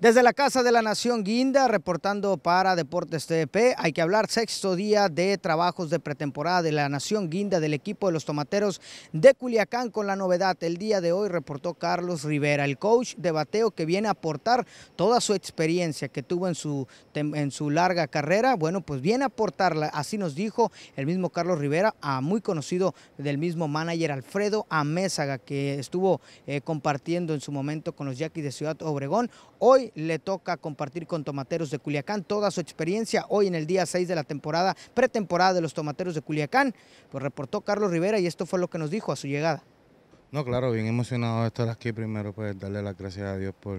Desde la Casa de la Nación Guinda, reportando para Deportes TDP, hay que hablar sexto día de trabajos de pretemporada de la Nación Guinda del equipo de los tomateros de Culiacán con la novedad. El día de hoy reportó Carlos Rivera, el coach de bateo que viene a aportar toda su experiencia que tuvo en su, en su larga carrera. Bueno, pues viene a aportarla, así nos dijo el mismo Carlos Rivera, a muy conocido del mismo manager Alfredo Amézaga, que estuvo eh, compartiendo en su momento con los Yaquis de Ciudad Obregón. Hoy le toca compartir con Tomateros de Culiacán toda su experiencia. Hoy en el día 6 de la temporada, pretemporada de los Tomateros de Culiacán, pues reportó Carlos Rivera y esto fue lo que nos dijo a su llegada. No, claro, bien emocionado de estar aquí. Primero, pues darle las gracias a Dios por,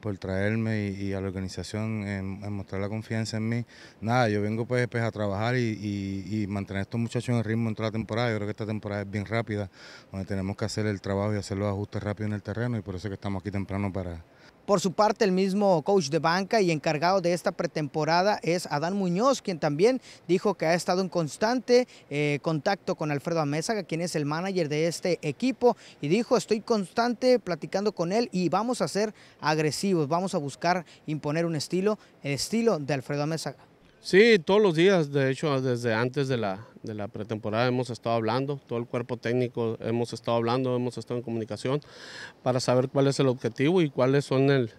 por traerme y, a la organización en, mostrar la confianza en mí. Nada, yo vengo pues, pues a trabajar y, mantener a estos muchachos en el ritmo en toda la temporada. Yo creo que esta temporada es bien rápida, donde tenemos que hacer el trabajo y hacer los ajustes rápidos en el terreno y por eso que estamos aquí temprano para, por su parte, el mismo coach de banca y encargado de esta pretemporada es Adán Muñoz, quien también dijo que ha estado en constante eh, contacto con Alfredo Amézaga, quien es el manager de este equipo, y dijo, estoy constante platicando con él y vamos a ser agresivos, vamos a buscar imponer un estilo, el estilo de Alfredo Amézaga. Sí, todos los días, de hecho, desde antes de la, de la, pretemporada hemos estado hablando, todo el cuerpo técnico hemos estado hablando, hemos estado en comunicación para saber cuál es el objetivo y cuáles son el,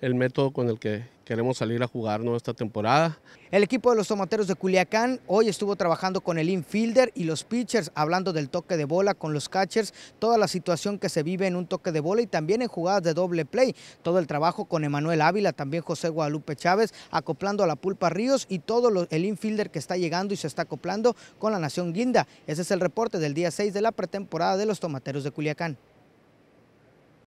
el método con el que queremos salir a jugar esta temporada. El equipo de los tomateros de Culiacán hoy estuvo trabajando con el infielder y los pitchers, hablando del toque de bola con los catchers, toda la situación que se vive en un toque de bola y también en jugadas de doble play, todo el trabajo con Emanuel Ávila, también José Guadalupe Chávez, acoplando a la Pulpa Ríos y todo el infielder que está llegando y se está acoplando con la Nación Guinda. Ese es el reporte del día 6 de la pretemporada de los tomateros de Culiacán.